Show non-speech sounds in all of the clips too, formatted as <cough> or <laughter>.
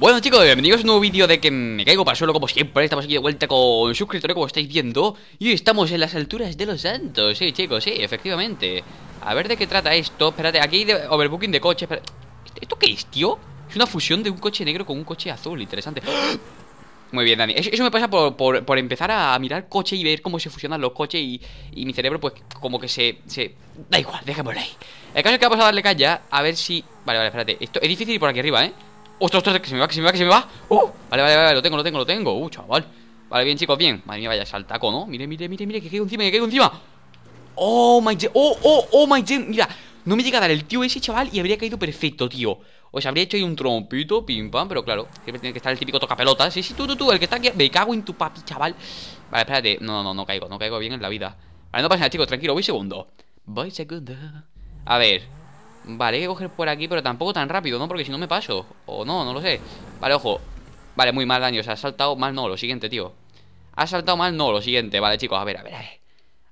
Bueno chicos, bienvenidos a un nuevo vídeo de que me caigo para el suelo como siempre Estamos aquí de vuelta con suscriptores como estáis viendo Y estamos en las alturas de los santos, sí chicos, sí, efectivamente A ver de qué trata esto, espérate, aquí hay de overbooking de coches ¿Esto qué es, tío? Es una fusión de un coche negro con un coche azul, interesante <gasps> Muy bien, Dani, eso, me pasa por, empezar a mirar coche y ver cómo se fusionan los coches Y, y mi cerebro pues como que se, Da igual, dejémoslo ahí El caso es que vamos a darle calla a ver si... Vale, vale, espérate, esto es difícil ir por aquí arriba, ¿eh? ¡Ostras, ostras! Que se me va, que se me va, que se me va. ¡Oh! Vale, vale, vale, lo tengo, lo tengo, lo tengo. ¡Uh, chaval! Vale, bien, chicos, bien. Madre mía, vaya saltaco, ¿no? Mire, mire, mire, mire, que caigo encima, que caigo encima. ¡Oh, my gen, ¡Oh, oh, oh, my gen Mira, no me llega a dar el tío ese, chaval, y habría caído perfecto, tío. O sea, habría hecho ahí un trompito, pim pam, pero claro, siempre tiene que estar el típico tocapelota. Sí, sí, tú, tú, tú, el que está aquí. Me cago en tu papi, chaval. Vale, espérate. No, no, no, no caigo, no caigo bien en la vida. Vale, no pasa nada, chicos, tranquilo, voy segundo. Voy segundo. A ver. Vale, hay que coger por aquí, pero tampoco tan rápido, ¿no? Porque si no me paso. O no, no lo sé. Vale, ojo. Vale, muy mal daño. O sea, ha saltado mal, no. Lo siguiente, tío. Ha saltado mal, no. Lo siguiente. Vale, chicos, a ver, a ver, a ver.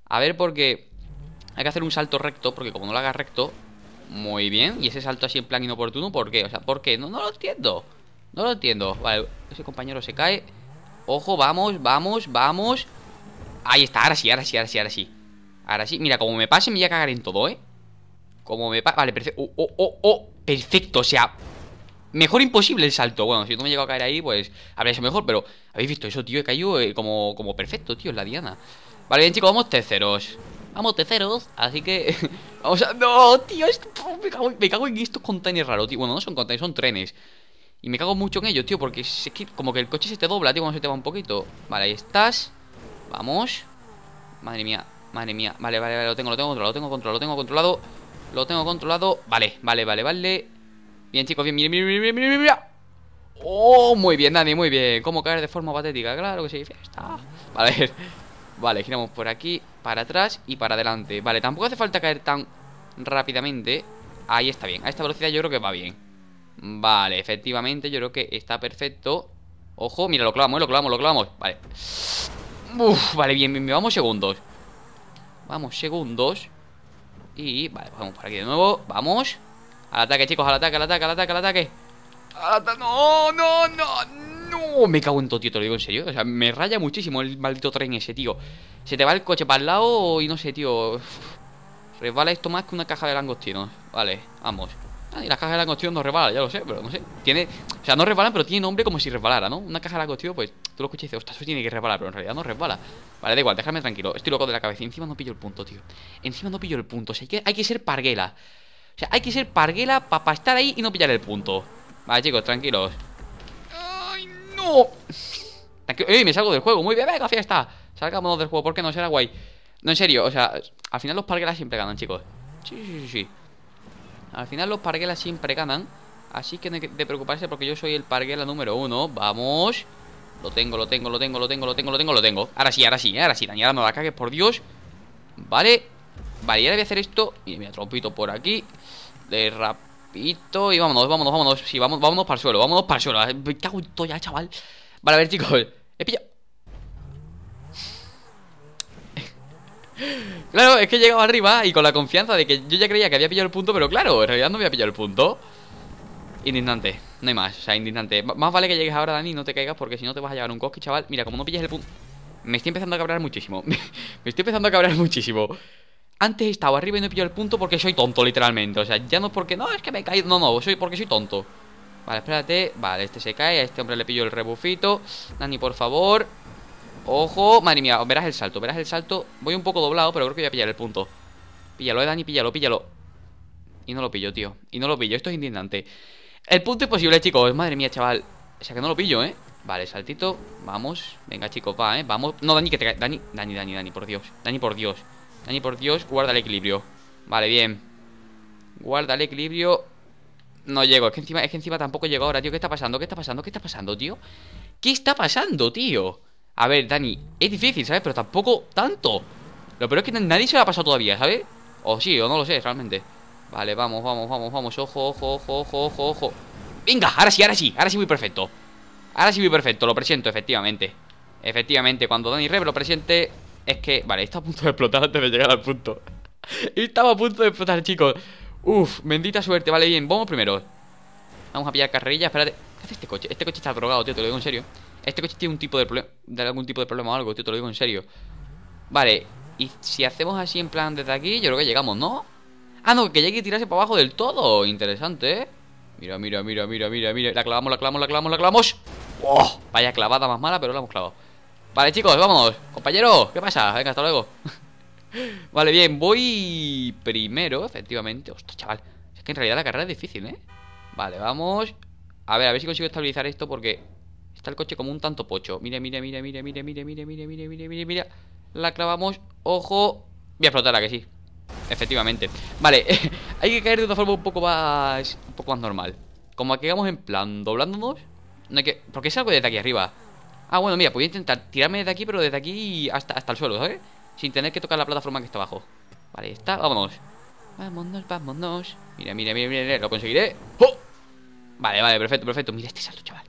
A ver, porque hay que hacer un salto recto, porque como no lo haga recto, muy bien. Y ese salto así en plan inoportuno, ¿por qué? O sea, ¿por qué? No, no lo entiendo. No lo entiendo. Vale, ese compañero se cae. Ojo, vamos, vamos, vamos. Ahí está, ahora sí, ahora sí, ahora sí, ahora sí. Ahora sí, mira, como me pase, me voy a cagar en todo, ¿eh? Como me... Vale, perfecto. Oh, oh, oh, perfecto, o sea... Mejor imposible el salto. Bueno, si no me llego a caer ahí, pues habría sido mejor. Pero, ¿habéis visto eso, tío? He caído eh, como, como perfecto, tío, en la diana. Vale, bien, chicos, vamos terceros. Vamos terceros, así que... <laughs> vamos a... No, tío, me, cago, me, cago, en estos containers raros, tío. Bueno, no son containers, son trenes. Y me cago mucho en ellos, tío, porque es que como que el coche se te dobla, tío, cuando se te va un poquito. Vale, ahí estás. Vamos. Madre mía, madre mía. Vale, vale, vale, lo tengo, lo tengo controlado, lo tengo controlado, lo tengo controlado. Lo tengo controlado. Vale, vale, vale, vale. Bien, chicos, bien, mira, mira, mira, mira, Oh, muy bien, Dani, muy bien. ¿Cómo caer de forma patética? Claro que sí, fiesta. Vale, <laughs> vale, giramos por aquí, para atrás y para adelante. Vale, tampoco hace falta caer tan rápidamente. Ahí está bien. A esta velocidad yo creo que va bien. Vale, efectivamente, yo creo que está perfecto. Ojo, mira, lo clavamos, eh, lo clavamos, lo clavamos. Vale. vale, bien, bien, bien. Vamos segundos. Vamos segundos. Y, vale, pues vamos por aquí de nuevo Vamos Al ataque, chicos, al ataque, al ataque, al ataque, al ataque No, no, no, no Me cago en todo, tío, te lo digo en serio O sea, me raya muchísimo el maldito tren ese, tío Se te va el coche para el lado y no sé, tío Resbala esto más que una caja de langostinos Vale, vamos Ah, y las cajas de langostinos no resbalan, ya lo sé, pero no sé. Tiene. O sea, no resbalan, pero tiene nombre como si resbalara, ¿no? Una caja de langostinos, pues. Tú lo escuchas y dices, ostras, eso tiene que resbalar, pero en realidad no resbala. Vale, da igual, déjame tranquilo. Estoy loco de la cabeza. Encima no pillo el punto, tío. Encima no pillo el punto. O sea, hay que, hay que ser parguela. O sea, hay que ser parguela para estar ahí y no pillar el punto. Vale, chicos, tranquilos. ¡Ay, no! Tranquilo. me salgo del juego! Muy bien, venga, fiesta. Salgámonos del juego, ¿por qué no será guay. No, en serio, o sea, al final los parguelas siempre ganan, chicos. Sí, sí, sí, sí. Al final los parguelas siempre ganan. Así que no hay preocuparse porque yo soy el parguela número uno. Vamos. Lo tengo, lo tengo, lo tengo, lo tengo, lo tengo, lo tengo, lo tengo Ahora sí, ahora sí, ahora sí, dañada la va por Dios Vale Vale, y ahora voy a hacer esto y mira, trompito por aquí De rapito Y vámonos, vámonos, vámonos Sí, vámonos vámonos para el suelo, vámonos para el suelo Me cago en ya, chaval Vale, a ver, chicos He pillado <laughs> Claro, es que he llegado arriba y con la confianza de que yo ya creía que había pillado el punto, pero claro, en realidad no había pillado el punto. Indignante, no hay más, o sea, indignante Más vale que llegues ahora, Dani, no te caigas Porque si no te vas a llevar un cosqui, chaval Mira, como no pillas el punto Me estoy empezando a cabrar muchísimo <laughs> Me estoy empezando a cabrar muchísimo Antes he estado arriba y no he pillado el punto porque soy tonto, literalmente O sea, ya no es porque, no, es que me he caído No, no, soy porque soy tonto Vale, espérate, vale, este se cae, a este hombre le pillo el rebufito Dani, por favor Ojo, madre mía, verás el salto, verás el salto Voy un poco doblado, pero creo que voy a pillar el punto Píllalo, eh, Dani, píllalo, píllalo y no lo pillo, tío. Y no lo pillo. Esto es indignante. El punto imposible, chicos. Madre mía, chaval. O sea que no lo pillo, ¿eh? Vale, saltito. Vamos. Venga, chicos, va, ¿eh? Vamos. No, Dani, que te... Dani, Dani, Dani, Dani, por Dios. Dani, por Dios. Dani, por Dios. Guarda el equilibrio. Vale, bien. Guarda el equilibrio. No llego. Es que encima, es que encima tampoco llego ahora, tío. ¿Qué está pasando? ¿Qué está pasando? ¿Qué está pasando, tío? ¿Qué está pasando, tío? A ver, Dani, es difícil, ¿sabes? Pero tampoco tanto. Lo peor es que nadie se lo ha pasado todavía, ¿sabes? O sí, o no lo sé, realmente. Vale, vamos, vamos, vamos, vamos Ojo, ojo, ojo, ojo, ojo, Venga, ahora sí, ahora sí, ahora sí muy perfecto Ahora sí muy perfecto, lo presiento, efectivamente Efectivamente, cuando Danny Rev lo presente Es que, vale, está a punto de explotar antes de llegar al punto <laughs> Estaba a punto de explotar, chicos Uf, bendita suerte, vale, bien, vamos primero Vamos a pillar carrerilla, espérate ¿Qué hace este coche? Este coche está drogado, tío, te lo digo en serio Este coche tiene un tipo de problema De algún tipo de problema o algo, tío, te lo digo en serio Vale, y si hacemos así en plan desde aquí Yo creo que llegamos, ¿no? Ah, no, que ya hay que tirarse para abajo del todo. Interesante, ¿eh? Mira, mira, mira, mira, mira, mira. La clavamos, la clavamos, la clavamos, la clavamos. Vaya clavada más mala, pero la hemos clavado. Vale, chicos, vamos. Compañero, ¿qué pasa? Venga, hasta luego. vale, bien, voy primero, efectivamente. Hostia, chaval. Es que en realidad la carrera es difícil, ¿eh? Vale, vamos. A ver, a ver si consigo estabilizar esto porque está el coche como un tanto pocho. Mira, mira, mira, mira, mira, mira, mira, mira, mira, mira, mira, mira. La clavamos. Ojo. Voy a explotarla, que sí. Efectivamente. Vale, <laughs> hay que caer de una forma un poco más. Un poco más normal. Como que vamos en plan, doblándonos. No hay que. qué salgo desde aquí arriba. Ah, bueno, mira, voy a intentar tirarme desde aquí, pero desde aquí hasta, hasta el suelo, ¿sabes? Sin tener que tocar la plataforma que está abajo. Vale, está. Vámonos. Vámonos, vámonos. Mira, mira, mira, mira, lo conseguiré. ¡Oh! Vale, vale, perfecto, perfecto. Mira este salto, chaval.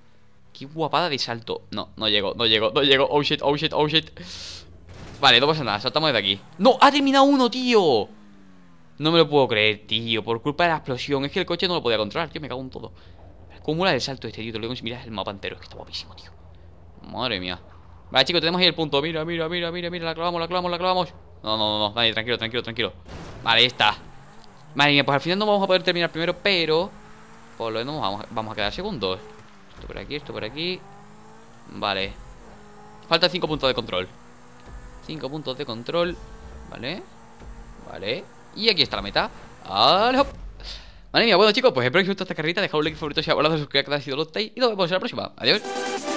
Qué guapada de salto. No, no llego, no llego, no llego. Oh shit, oh shit, oh shit. Vale, no pasa nada, saltamos desde aquí. ¡No! ¡Ha terminado uno, tío! No me lo puedo creer, tío. Por culpa de la explosión. Es que el coche no lo podía controlar, tío. Me cago en todo. Acumula el salto este, tío. Te lo digo si miras el mapa entero. Es que está guapísimo, tío. Madre mía. Vale, chicos, tenemos ahí el punto. Mira, mira, mira, mira, mira. La clavamos, la clavamos, la clavamos. No, no, no, no. tranquilo, tranquilo, tranquilo. Vale, ahí está. Madre mía, pues al final no vamos a poder terminar primero, pero. Por lo menos vamos, vamos a quedar segundos. Esto por aquí, esto por aquí. Vale. Falta 5 puntos de control. 5 puntos de control. Vale. Vale. Y aquí está la meta. alejo Madre mía, bueno chicos, pues espero que os haya gustado esta carrita. Dejad un like favorito si os ha gustado, suscribiros que Y nos vemos en la próxima. Adiós.